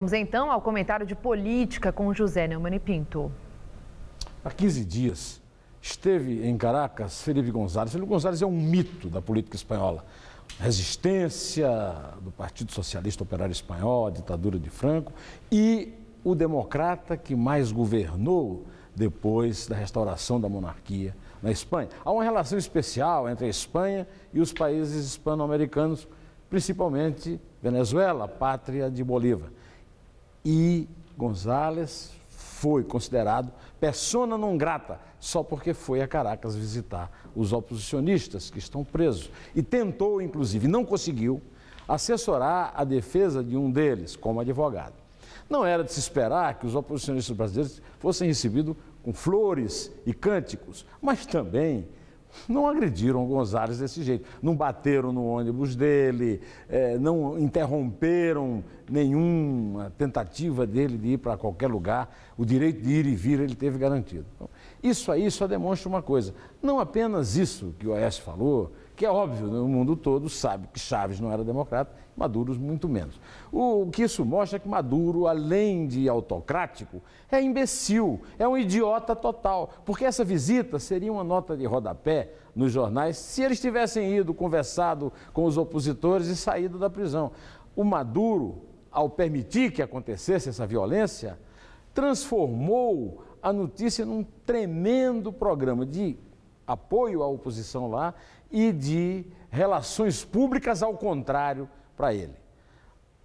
Vamos então ao comentário de política com José Neumann Pinto. Há 15 dias esteve em Caracas Felipe González. Felipe González é um mito da política espanhola. Resistência do Partido Socialista Operário Espanhol, a ditadura de Franco e o democrata que mais governou depois da restauração da monarquia na Espanha. Há uma relação especial entre a Espanha e os países hispano-americanos, principalmente Venezuela, pátria de Bolívar. E Gonzalez foi considerado persona não grata só porque foi a Caracas visitar os oposicionistas que estão presos. E tentou, inclusive, não conseguiu, assessorar a defesa de um deles como advogado. Não era de se esperar que os oposicionistas brasileiros fossem recebidos com flores e cânticos, mas também não agrediram o Gonzalez desse jeito. Não bateram no ônibus dele, é, não interromperam nenhuma tentativa dele de ir para qualquer lugar. O direito de ir e vir ele teve garantido. Então, isso aí só demonstra uma coisa. Não apenas isso que o Oeste falou, que é óbvio, né? o mundo todo sabe que Chaves não era democrata, Maduro muito menos. O, o que isso mostra é que Maduro, além de autocrático, é imbecil, é um idiota total, porque essa visita seria uma nota de rodapé nos jornais se eles tivessem ido, conversado com os opositores e saído da prisão. O Maduro, ao permitir que acontecesse essa violência, transformou a notícia num tremendo programa de apoio à oposição lá e de relações públicas ao contrário para ele.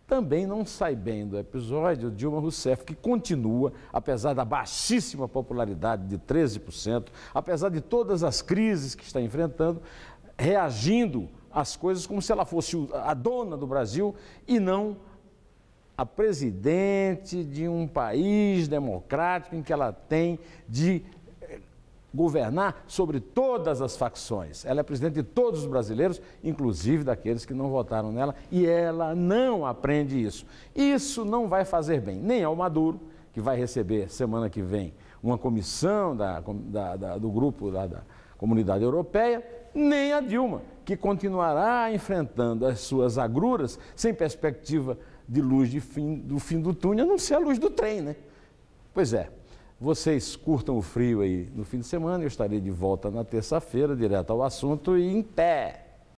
Também não sai bem do episódio Dilma Rousseff, que continua, apesar da baixíssima popularidade de 13%, apesar de todas as crises que está enfrentando, reagindo às coisas como se ela fosse a dona do Brasil e não a presidente de um país democrático em que ela tem de governar sobre todas as facções. Ela é presidente de todos os brasileiros, inclusive daqueles que não votaram nela, e ela não aprende isso. Isso não vai fazer bem nem ao Maduro, que vai receber semana que vem uma comissão da, da, da, do grupo da Comunidade Europeia, nem a Dilma, que continuará enfrentando as suas agruras sem perspectiva de luz de fim, do fim do túnel, a não ser a luz do trem, né? Pois é, vocês curtam o frio aí no fim de semana, eu estarei de volta na terça-feira, direto ao assunto e em pé.